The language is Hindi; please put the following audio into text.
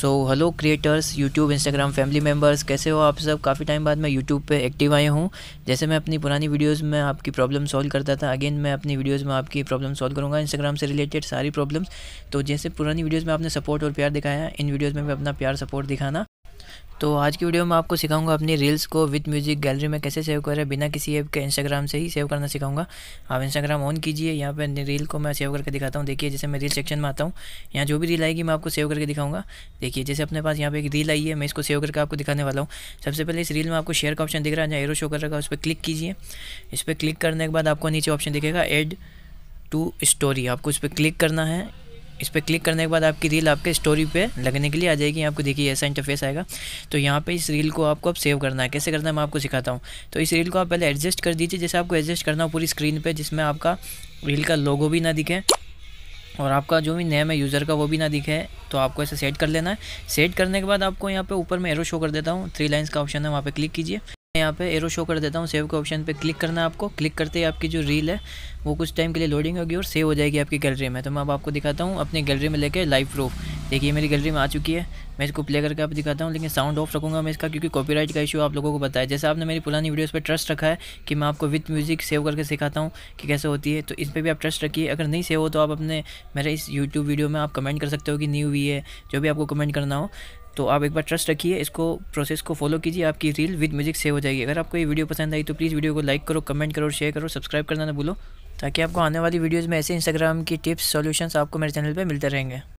सो hello creators YouTube Instagram family members कैसे हो आप सब काफ़ी टाइम बाद मैं यूट्यूब पे एक्टिव आया हूँ जैसे मैं अपनी पुरानी वीडियोस में आपकी प्रॉब्लम सॉल्व करता था अगेन मैं अपनी वीडियोस में आपकी प्रॉब्लम सॉल्व करूँगा इंस्टाग्राम से रिलेटेड सारी प्रॉब्लम्स तो जैसे पुरानी वीडियोज़ में आपने सपोर्ट और प्यार दिखाया इन वीडियोज़ में भी अपना प्यार सपोर्ट दिखाना तो आज की वीडियो में आपको सिखाऊंगा अपनी रील्स को विद म्यूजिक गैलरी में कैसे सेव करें बिना किसी ऐप के इंस्टाग्राम से ही सेव करना सिखाऊंगा आप इंस्टाग्राम ऑन कीजिए यहाँ पे रील को मैं सेव करके दिखाता हूँ देखिए जैसे मैं रील सेक्शन में आता हूँ यहाँ जो भी रील आएगी मैं आपको सेव करके दिखाऊंगा देखिए जैसे अपने पास यहाँ पे एक रील आई है मैं इसको सेव करके आपको दिखाने वाला हूँ सबसे पहले इस रील में आपको शेयर का ऑप्शन दिख रहा है जहाँ एरो शो कर रखा है उस पर क्लिक कीजिए इस पर क्लिक करने के बाद आपको नीचे ऑप्शन दिखेगा एड टू स्टोरी आपको इस पर क्लिक करना है इस पर क्लिक करने के बाद आपकी रील आपके स्टोरी पे लगने के लिए आ जाएगी आपको देखिए ऐसा इंटरफेस आएगा तो यहाँ पे इस रील को आपको अब सेव करना है कैसे करना है मैं आपको सिखाता हूँ तो इस रील को आप पहले एडजस्ट कर दीजिए जैसे आपको एडजस्ट करना हो पूरी स्क्रीन पर जिसमें आपका रील का लोगो भी ना दिखे और आपका जो भी नेम है यूज़र का वो भी ना दिखे तो आपको ऐसे सेट कर लेना है सेट करने के बाद आपको यहाँ पे ऊपर में एरो शो कर देता हूँ थ्री लाइंस का ऑप्शन है वहाँ पे क्लिक कीजिए यहाँ पे एरो शो कर देता हूँ सेव के ऑप्शन पे क्लिक करना है आपको क्लिक करते ही आपकी जो रील है वो कुछ टाइम के लिए लोडिंग होगी और सेव हो जाएगी आपकी गैलरी में तो मैं अब आपको दिखाता हूँ अपनी गैलरी में लेके लाइव प्रूफ देखिए मेरी गैलरी में आ चुकी है मैं इसको प्ले करके आप दिखाता हूँ लेकिन साउंड ऑफ रखूँगा मैं इसका क्योंकि कॉपीराइट का इशू आप लोगों को बताया जैसे आपने मेरी पुरानी वीडियोज़ पर ट्रस्ट रखा है कि मैं आपको विथ म्यूज़िक सेव करके सिखाता हूँ कि कैसे होती है तो इस पर भी आप ट्रस्ट रखिए अगर नहीं सेव हो तो आप अपने मेरे इस यूट्यूब वीडियो में आप कमेंट कर सकते हो कि न्यू हुई है जो भी आपको कमेंट करना हो तो आप एक बार ट्रस्ट रखिए इसको प्रोसेस को फॉलो कीजिए आपकी रील विद म्यूजिक सेव हो जाएगी अगर आपको ये वीडियो पसंद आई तो प्लीज़ वीडियो को लाइक करो कमेंट करो शेयर करो सब्सक्राइब करना ना भूलो ताकि आपको आने वाली वीडियोज़ में ऐसे इंस्टाग्राम की टिप्स सॉल्यूशंस आपको मेरे चैनल पर मिलते रहेंगे